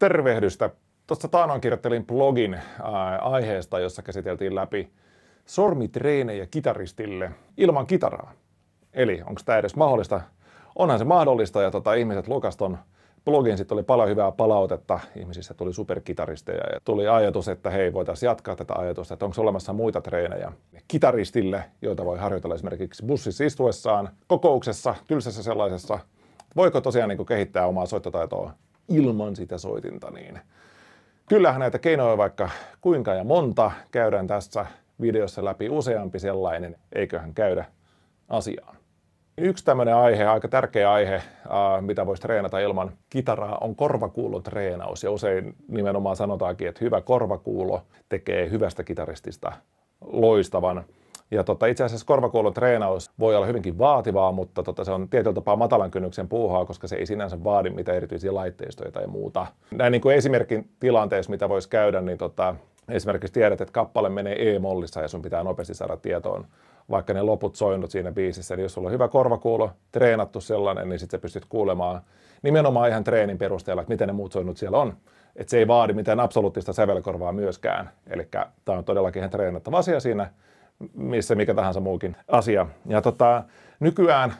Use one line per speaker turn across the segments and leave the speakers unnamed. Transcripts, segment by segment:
Tervehdystä. Tuossa taanoin kirjoittelin blogin äh, aiheesta, jossa käsiteltiin läpi sormitreenejä kitaristille ilman kitaraa. Eli onko tämä edes mahdollista? Onhan se mahdollista ja tota, ihmiset lukaston blogin sitten oli paljon hyvää palautetta. Ihmisistä tuli superkitaristeja ja tuli ajatus, että hei, voitaisiin jatkaa tätä ajatusta, että onko olemassa muita treenejä kitaristille, joita voi harjoitella esimerkiksi bussissa istuessaan, kokouksessa, tylsässä sellaisessa. Voiko tosiaan niin kehittää omaa soittotaitoa ilman sitä soitinta, niin kyllähän näitä keinoja vaikka kuinka ja monta käydään tässä videossa läpi useampi sellainen, eiköhän käydä asiaan. Yksi tämmöinen aihe, aika tärkeä aihe, mitä voisi treenata ilman kitaraa, on korvakuulotreenaus. treenaus. Ja usein nimenomaan sanotaankin, että hyvä korvakuulo tekee hyvästä kitaristista loistavan. Ja tota, itse asiassa korvakuulun treenaus voi olla hyvinkin vaativaa, mutta tota, se on tietyllä tapaa matalan kynnyksen puuhaa, koska se ei sinänsä vaadi mitään erityisiä laitteistoja tai muuta. Näin niin kuin esimerkin tilanteessa, mitä voisi käydä, niin tota, esimerkiksi tiedät, että kappale menee E-mollissa ja sun pitää nopeasti saada tietoon vaikka ne loput soinnut siinä biisissä. niin jos sulla on hyvä korvakuulo, treenattu sellainen, niin sitten sä pystyt kuulemaan nimenomaan ihan treenin perusteella, että miten ne muut soinnut siellä on. Että se ei vaadi mitään absoluuttista sävelkorvaa myöskään. Eli tämä on todellakin ihan treenattava asia siinä missä mikä tahansa muukin asia. Ja tota, nykyään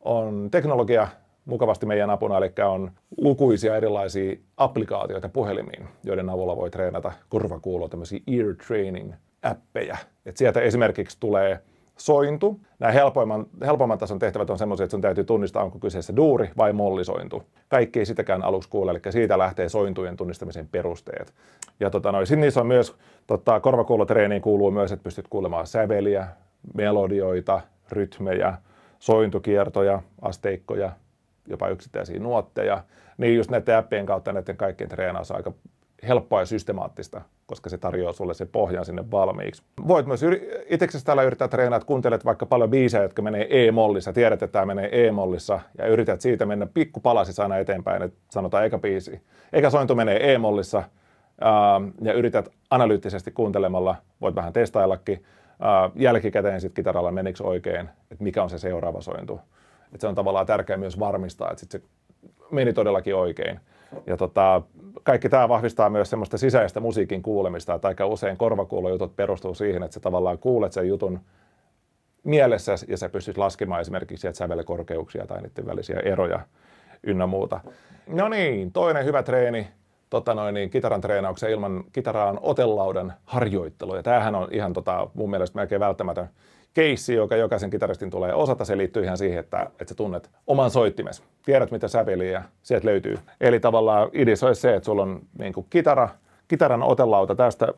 on teknologia mukavasti meidän apuna, eli on lukuisia erilaisia applikaatioita puhelimiin, joiden avulla voi treenata korvakuuloa, tämmöisiä ear training appeja. Et sieltä esimerkiksi tulee sointu. Nämä helpoimman, helpomman tason tehtävät on sellaisia, että sun täytyy tunnistaa, onko kyseessä duuri vai mollisointu. Kaikki ei sitäkään aluksi kuule, eli siitä lähtee sointujen tunnistamisen perusteet. Ja tota, no, niissä on myös, tota, korvakuulotreeniin kuuluu myös, että pystyt kuulemaan säveliä, melodioita, rytmejä, sointukiertoja, asteikkoja, jopa yksittäisiä nuotteja. Niin just näiden appien kautta näiden kaikkien treenaus aika helppoa ja systemaattista, koska se tarjoaa sulle se pohjan sinne valmiiksi. Voit myös yri- itseksesi täällä yrittää treenata, että kuuntelet vaikka paljon biisejä, jotka menee e-mollissa, tiedät, että tämä menee e-mollissa, ja yrität siitä mennä pikkupalasi aina eteenpäin, että sanotaan eka biisi. Eka sointu menee e-mollissa, ja yrität analyyttisesti kuuntelemalla, voit vähän testaillakin, jälkikäteen sitten kitaralla menikö oikein, että mikä on se seuraava sointu. Et se on tavallaan tärkeää myös varmistaa, että sit se meni todellakin oikein. Ja tota, kaikki tämä vahvistaa myös semmoista sisäistä musiikin kuulemista, että aika usein korvakuulojutut perustuu siihen, että sä tavallaan kuulet sen jutun mielessä ja sä pystyt laskemaan esimerkiksi että sävelkorkeuksia tai niiden välisiä eroja ynnä muuta. No niin, toinen hyvä treeni tota noin, niin kitaran treenaukseen ilman kitaraan otellaudan harjoittelu. Ja tämähän on ihan tota, mun mielestä melkein välttämätön keissi, joka jokaisen kitaristin tulee osata, se liittyy ihan siihen, että, että sä tunnet oman soittimes. Tiedät, mitä säveliä ja sieltä löytyy. Eli tavallaan idis olisi se, että sulla on niin kuin kitara, kitaran otelauta tästä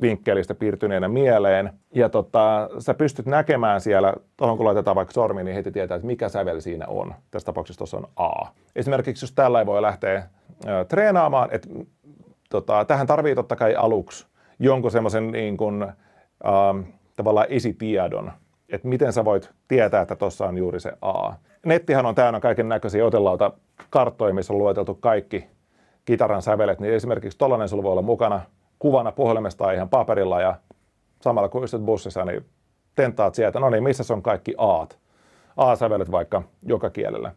vinkkelistä piirtyneenä mieleen. Ja tota, sä pystyt näkemään siellä, tuohon kun laitetaan vaikka sormi, niin heti tietää, että mikä sävel siinä on. Tässä tapauksessa tuossa on A. Esimerkiksi jos tällä voi lähteä ö, treenaamaan, että tota, tähän tarvii totta kai aluksi jonkun semmoisen niin kuin, ö, ähm, tavallaan esitiedon, että miten sä voit tietää, että tuossa on juuri se A. Nettihan on täynnä kaiken näköisiä otelauta karttoja, missä on lueteltu kaikki kitaran sävelet, niin esimerkiksi tollainen sulla voi olla mukana kuvana puhelimesta tai ihan paperilla ja samalla kun istut bussissa, niin tentaat sieltä, no niin, missä on kaikki aat? A-sävelet vaikka joka kielellä.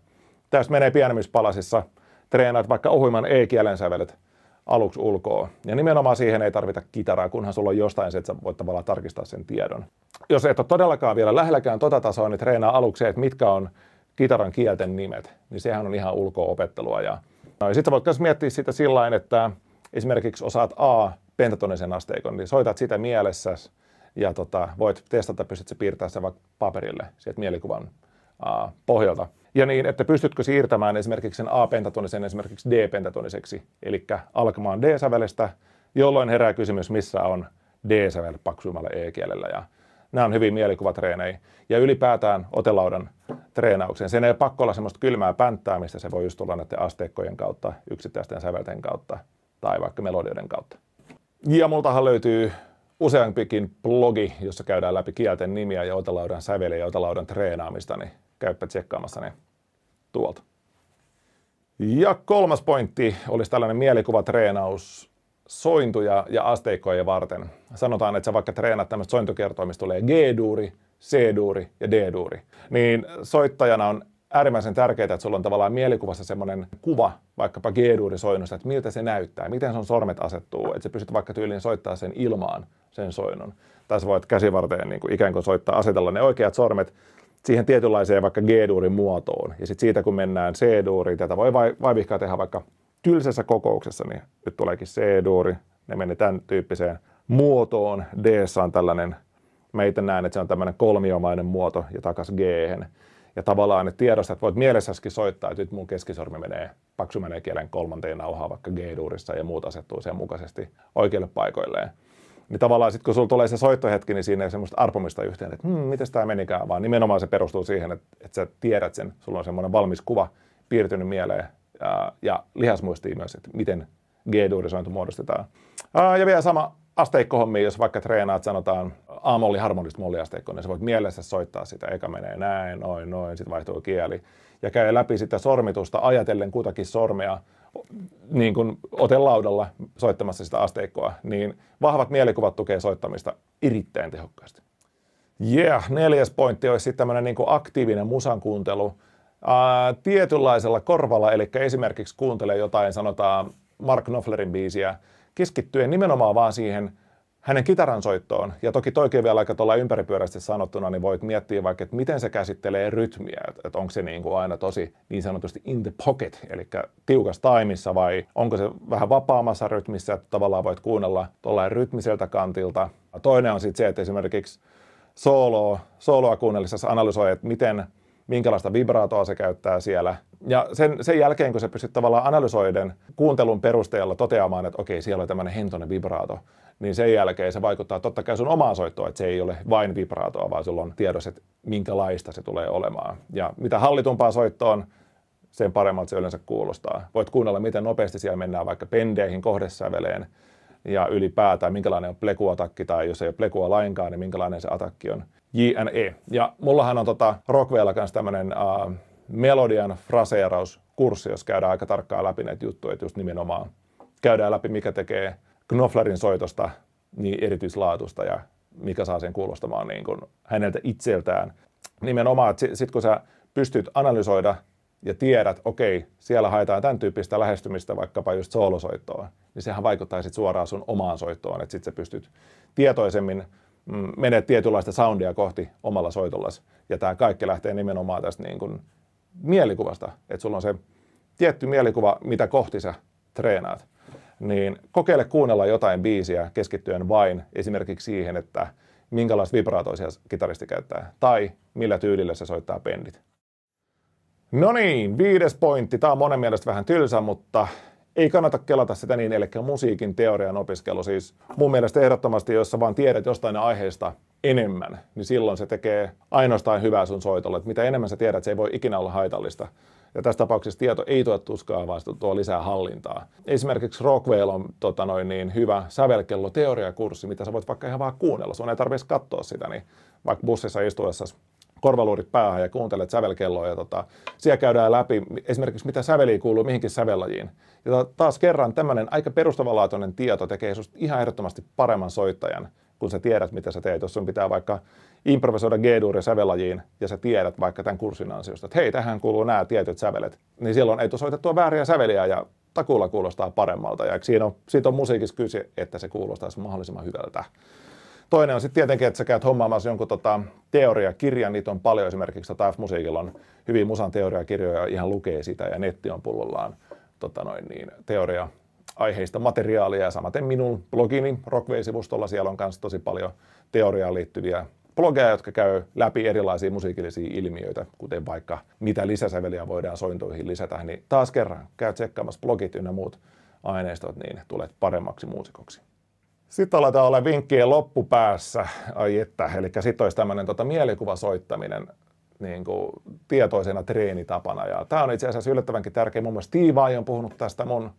Tässä menee pienemmissä palasissa, treenaat vaikka ohuimman E-kielen sävelet – aluksi ulkoa. Ja nimenomaan siihen ei tarvita kitaraa, kunhan sulla on jostain se, että sä voit tavallaan tarkistaa sen tiedon. Jos et ole todellakaan vielä lähelläkään tota tasoa, niin treenaa aluksi että mitkä on kitaran kielten nimet, niin sehän on ihan ulkoa opettelua. Ja, no, ja sitten voit myös miettiä sitä sillä että esimerkiksi osaat A pentatonisen asteikon, niin soitat sitä mielessäsi ja tota, voit testata, pystytkö piirtää sen vaikka paperille sieltä mielikuvan pohjalta. Ja niin, että pystytkö siirtämään esimerkiksi sen A-pentatonisen esimerkiksi D-pentatoniseksi, eli alkamaan D-sävelestä, jolloin herää kysymys, missä on D-sävel paksuimmalla E-kielellä. Ja nämä on hyvin mielikuvatreenejä. Ja ylipäätään otelaudan treenaukseen. Sen ei ole pakko olla semmoista kylmää pänttää, mistä se voi just tulla näiden asteikkojen kautta, yksittäisten sävelten kautta tai vaikka melodioiden kautta. Ja multahan löytyy useampikin blogi, jossa käydään läpi kielten nimiä ja otelaudan säveliä ja otelaudan treenaamista, niin käypä tsekkaamassa ne niin tuolta. Ja kolmas pointti olisi tällainen mielikuvatreenaus sointuja ja asteikkoja varten. Sanotaan, että sä vaikka treenat tämmöistä sointukertoa, missä tulee G-duuri, C-duuri ja D-duuri, niin soittajana on äärimmäisen tärkeää, että sulla on tavallaan mielikuvassa semmoinen kuva vaikkapa G-duuri soinnusta, että miltä se näyttää, miten sun sormet asettuu, että sä pystyt vaikka tyyliin soittaa sen ilmaan, sen soinnun. Tai sä voit käsivarteen niin kuin ikään kuin soittaa, asetella ne oikeat sormet siihen tietynlaiseen vaikka G-duurin muotoon. Ja sitten siitä, kun mennään C-duuriin, tätä voi vaivihkaa tehdä vaikka tylsässä kokouksessa, niin nyt tuleekin C-duuri, ne menee tämän tyyppiseen muotoon. d on tällainen, mä itse näen, että se on tämmöinen kolmiomainen muoto ja takas g Ja tavallaan ne tiedostat, että voit mielessäskin soittaa, että nyt mun keskisormi menee, paksu menee kielen kolmanteen nauhaan vaikka G-duurissa ja muut asettuu sen mukaisesti oikeille paikoilleen. Niin tavallaan sitten kun sulla tulee se soittohetki, niin siinä ei semmoista arpomista yhteen, että hmm, miten tämä menikään, vaan nimenomaan se perustuu siihen, että, että sä tiedät sen, sulla on semmoinen valmis kuva piirtynyt mieleen ja, ja lihasmuistiin myös, että miten G-duurisointi muodostetaan. Ää, ja vielä sama asteikkohommi, jos vaikka treenaat, sanotaan A-molli, harmonista molliasteikko, niin sä voit mielessä soittaa sitä, eikä menee näin, noin, noin, sitten vaihtuu kieli. Ja käy läpi sitä sormitusta ajatellen kutakin sormea, niin kuin otelaudalla soittamassa sitä asteikkoa, niin vahvat mielikuvat tukee soittamista erittäin tehokkaasti. Yeah, neljäs pointti olisi sitten tämmöinen niin kuin aktiivinen musan kuuntelu ää, tietynlaisella korvalla, eli esimerkiksi kuuntelee jotain, sanotaan Mark Knopflerin biisiä, keskittyen nimenomaan vaan siihen hänen kitaransoittoon, ja toki toikin vielä aika tuolla ympäripyöräisesti sanottuna, niin voit miettiä vaikka, että miten se käsittelee rytmiä, että, onko se niin kuin aina tosi niin sanotusti in the pocket, eli tiukas taimissa, vai onko se vähän vapaammassa rytmissä, että tavallaan voit kuunnella tuolla rytmiseltä kantilta. Toinen on sitten se, että esimerkiksi soloa, soloa kuunnellessa analysoi, että miten minkälaista vibraatoa se käyttää siellä. Ja sen, sen jälkeen, kun se pystyt tavallaan analysoiden kuuntelun perusteella toteamaan, että okei, siellä on tämmöinen hentoinen vibraato, niin sen jälkeen se vaikuttaa totta kai sun omaan soittoon, että se ei ole vain vibraatoa, vaan sulla on tiedossa, että minkälaista se tulee olemaan. Ja mitä hallitumpaa soittoon, sen paremmalta se yleensä kuulostaa. Voit kuunnella, miten nopeasti siellä mennään vaikka pendeihin, kohdesäveleen, ja ylipäätään minkälainen on plekuatakki tai jos ei ole plekua lainkaan, niin minkälainen se atakki on. JNE. Ja mullahan on tota Rockwellilla kanssa tämmöinen äh, melodian fraseerauskurssi, jos käydään aika tarkkaan läpi näitä juttuja, että just nimenomaan käydään läpi, mikä tekee Knoflerin soitosta niin erityislaatusta ja mikä saa sen kuulostamaan niin kuin häneltä itseltään. Nimenomaan, että sitten kun sä pystyt analysoida ja tiedät, okei, siellä haetaan tämän tyyppistä lähestymistä vaikkapa just soolosoittoon, niin sehän vaikuttaa sit suoraan sun omaan soittoon, että sitten sä pystyt tietoisemmin mm, menet tietynlaista soundia kohti omalla soitollasi. Ja tämä kaikki lähtee nimenomaan tästä niin kun mielikuvasta, että sulla on se tietty mielikuva, mitä kohti sä treenaat. Niin kokeile kuunnella jotain biisiä keskittyen vain esimerkiksi siihen, että minkälaista vibraatoisia kitaristi käyttää, tai millä tyylillä se soittaa pendit. No niin, viides pointti. Tämä on monen mielestä vähän tylsä, mutta ei kannata kelata sitä niin, eli musiikin teorian opiskelu siis mun mielestä ehdottomasti, jos sä vaan tiedät jostain aiheesta enemmän, niin silloin se tekee ainoastaan hyvää sun soitolle. Että mitä enemmän sä tiedät, se ei voi ikinä olla haitallista. Ja tässä tapauksessa tieto ei tuo tuskaa, vaan se tuo lisää hallintaa. Esimerkiksi Rockwell on tota noin, niin hyvä sävelkello teoriakurssi, mitä sä voit vaikka ihan vaan kuunnella. Sun ei tarvitsisi katsoa sitä, niin vaikka bussissa istuessa korvaluurit päähän ja kuuntelet sävelkelloa ja tota, siellä käydään läpi esimerkiksi mitä säveliä kuuluu mihinkin sävellajiin. Ja tota, taas kerran tämmöinen aika perustavanlaatuinen tieto tekee sinusta ihan ehdottomasti paremman soittajan, kun sä tiedät mitä sä teet. Jos sun pitää vaikka improvisoida G-duuria sävelajiin ja sä tiedät vaikka tämän kurssin ansiosta, että hei, tähän kuuluu nämä tietyt sävelet, niin silloin ei tuossa soitettua vääriä säveliä ja takuulla kuulostaa paremmalta. Ja siinä on, siitä on musiikissa kyse, että se kuulostaisi mahdollisimman hyvältä. Toinen on sitten tietenkin, että sä käyt hommaamassa jonkun tota, teoriakirjan, niitä on paljon esimerkiksi, tai tota, musiikilla on hyvin musan teoriakirjoja, ihan lukee sitä ja netti on pullollaan tota noin, niin, teoria aiheista materiaalia ja samaten minun blogini rockway sivustolla siellä on myös tosi paljon teoriaan liittyviä blogeja, jotka käy läpi erilaisia musiikillisia ilmiöitä, kuten vaikka mitä lisäsäveliä voidaan sointoihin lisätä, niin taas kerran käy tsekkaamassa blogit ynnä muut aineistot, niin tulet paremmaksi muusikoksi. Sitten aletaan olla vinkkien loppupäässä, ai että, eli sitten olisi tämmöinen tota, mielikuvasoittaminen niin kuin, tietoisena treenitapana. Ja tämä on itse asiassa yllättävänkin tärkeä. Mun mielestä Steve on puhunut tästä mun,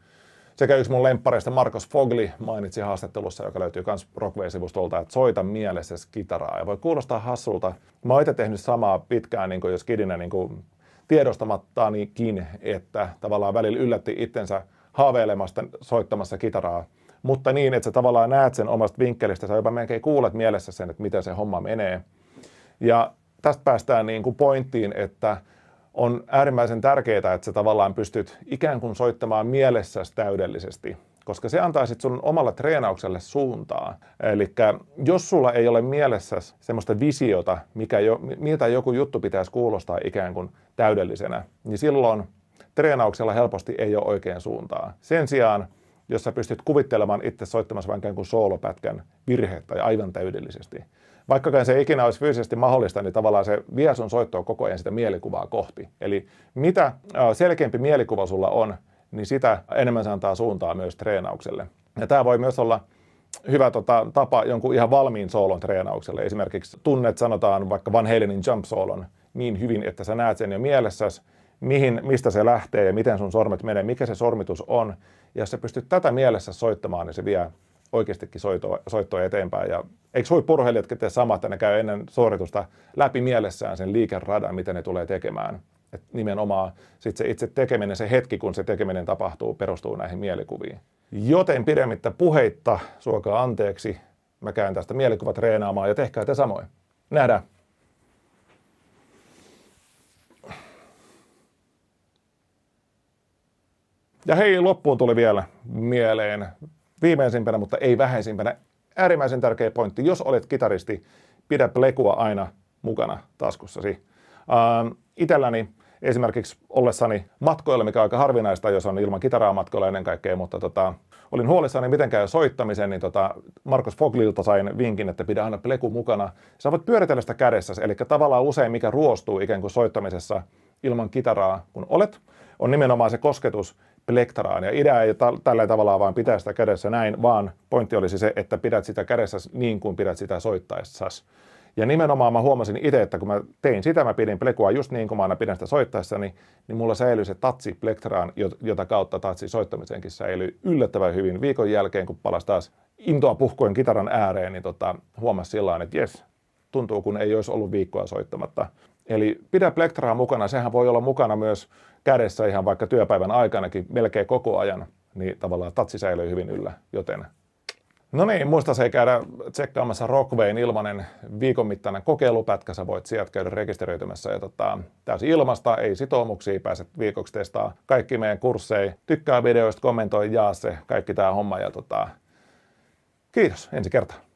sekä yksi mun lemppareista Markus Fogli mainitsi haastattelussa, joka löytyy myös Rockway-sivustolta, että soita mielessä kitaraa. Ja voi kuulostaa hassulta. Mä oon itse tehnyt samaa pitkään, niin kuin jos kidinä niin kuin tiedostamattaanikin, että tavallaan välillä yllätti itsensä haaveilemasta soittamassa kitaraa – mutta niin, että sä tavallaan näet sen omasta vinkkelistä, sä jopa melkein kuulet mielessä sen, että miten se homma menee. Ja tästä päästään niin kuin pointtiin, että on äärimmäisen tärkeää, että sä tavallaan pystyt ikään kuin soittamaan mielessä täydellisesti, koska se antaa sitten sun omalla treenaukselle suuntaa. Eli jos sulla ei ole mielessä semmoista visiota, mikä jo, miltä joku juttu pitäisi kuulostaa ikään kuin täydellisenä, niin silloin treenauksella helposti ei ole oikein suuntaa. Sen sijaan jos sä pystyt kuvittelemaan itse soittamassa vain ikään kuin soolopätkän virheet tai aivan täydellisesti. Vaikkakaan se ei ikinä olisi fyysisesti mahdollista, niin tavallaan se vie sun soittoa koko ajan sitä mielikuvaa kohti. Eli mitä selkeämpi mielikuva sulla on, niin sitä enemmän se antaa suuntaa myös treenaukselle. Ja tämä voi myös olla hyvä tota, tapa jonkun ihan valmiin soolon treenaukselle. Esimerkiksi tunnet, sanotaan vaikka Van Halenin jump soolon niin hyvin, että sä näet sen jo mielessäsi, mihin, mistä se lähtee ja miten sun sormet menee, mikä se sormitus on. Ja jos sä pystyt tätä mielessä soittamaan, niin se vie oikeastikin soittoa, soittoa eteenpäin. Ja eikö purheilijat tee samaa, että ne käy ennen suoritusta läpi mielessään sen liikeradan, miten ne tulee tekemään. Et nimenomaan sit se itse tekeminen, se hetki, kun se tekeminen tapahtuu, perustuu näihin mielikuviin. Joten pidemmittä puheitta, suokaa anteeksi. Mä käyn tästä mielikuvat treenaamaan ja tehkää te samoin. Nähdään! Ja hei, loppuun tuli vielä mieleen viimeisimpänä, mutta ei vähäisimpänä, äärimmäisen tärkeä pointti. Jos olet kitaristi, pidä plekua aina mukana taskussasi. Ähm, itelläni esimerkiksi ollessani matkoilla, mikä on aika harvinaista, jos on ilman kitaraa matkoilla ennen kaikkea, mutta tota, olin huolissani miten käy soittamisen, niin tota, Markus Foglilta sain vinkin, että pidä aina pleku mukana. Sä voit pyöritellä sitä kädessä, eli tavallaan usein mikä ruostuu ikään kuin soittamisessa ilman kitaraa, kun olet, on nimenomaan se kosketus, plektaraan. Ja idea ei ta- tällä tavalla vaan pitää sitä kädessä näin, vaan pointti olisi se, että pidät sitä kädessä niin kuin pidät sitä soittaessas. Ja nimenomaan mä huomasin itse, että kun mä tein sitä, mä pidin plekua just niin kuin mä aina pidän sitä soittaessa, niin mulla säilyi se tatsi plektraan, jota kautta tatsi soittamiseenkin säilyi yllättävän hyvin. Viikon jälkeen, kun palasi taas intoa puhkoin kitaran ääreen, niin tota, huomasi sillä että jes, tuntuu kun ei olisi ollut viikkoa soittamatta. Eli pidä plektraa mukana, sehän voi olla mukana myös kädessä ihan vaikka työpäivän aikanakin melkein koko ajan, niin tavallaan tatsi säilyy hyvin yllä, joten No niin, muista se käydä tsekkaamassa Rockwayn ilmanen viikon mittainen kokeilupätkä. Sä voit sieltä käydä rekisteröitymässä ja tota, täysin ilmasta, ei sitoumuksia, pääset viikoksi testaa kaikki meidän kursseja. Tykkää videoista, kommentoi, jaa se, kaikki tämä homma ja tota, kiitos ensi kertaa.